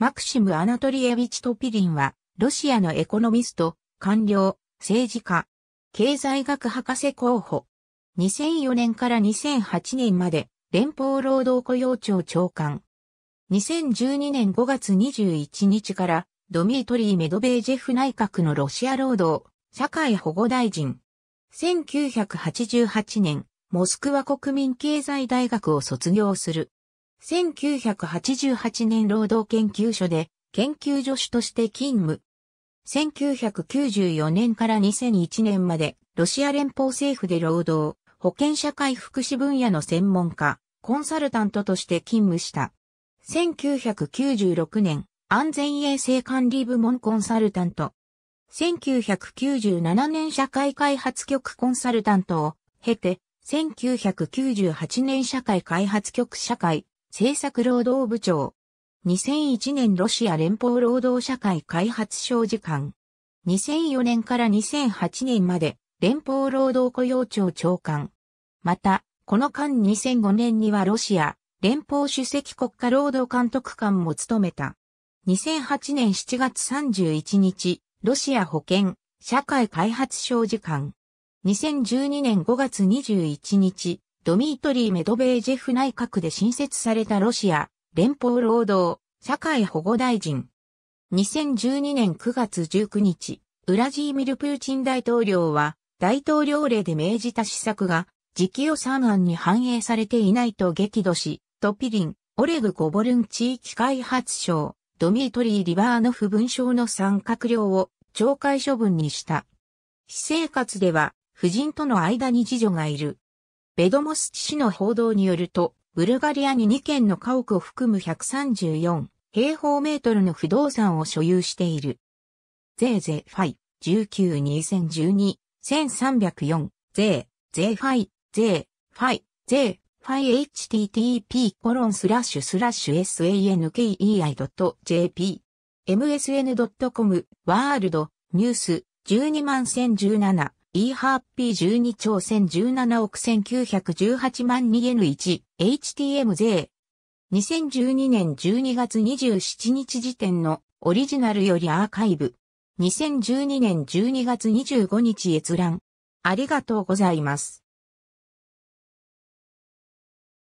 マクシム・アナトリエィチ・トピリンは、ロシアのエコノミスト、官僚、政治家、経済学博士候補。2004年から2008年まで、連邦労働雇用庁長官。2012年5月21日から、ドミートリー・メドベージェフ内閣のロシア労働、社会保護大臣。1988年、モスクワ国民経済大学を卒業する。1988年労働研究所で研究助手として勤務。1994年から2001年までロシア連邦政府で労働、保健社会福祉分野の専門家、コンサルタントとして勤務した。1996年、安全衛生管理部門コンサルタント。1997年社会開発局コンサルタントを経て、1998年社会開発局社会政策労働部長。2001年ロシア連邦労働社会開発省次官。2004年から2008年まで連邦労働雇用庁長官。また、この間2005年にはロシア連邦主席国家労働監督官も務めた。2008年7月31日、ロシア保健社会開発省次官。2012年5月21日、ドミートリー・メドベージェフ内閣で新設されたロシア連邦労働社会保護大臣。2012年9月19日、ウラジーミル・プーチン大統領は大統領令で命じた施策が時期予算案に反映されていないと激怒し、トピリン、オレグ・ゴボルン地域開発省、ドミートリー・リバーノフ文章の三閣僚を懲戒処分にした。私生活では、夫人との間に次女がいる。ベドモスチ氏の報道によると、ブルガリアに2軒の家屋を含む134平方メートルの不動産を所有している。ゼーゼファイ192012 1304ゼーゼーファイゼーファイゼーファイ http コロンスラッシュスラッシュ sankei.jp msn.com ワールドニュース12万1017 E ハッピー12兆1017億1918万 2N1、HTM 税。2012年12月27日時点のオリジナルよりアーカイブ。2012年12月25日閲覧。ありがとうございます。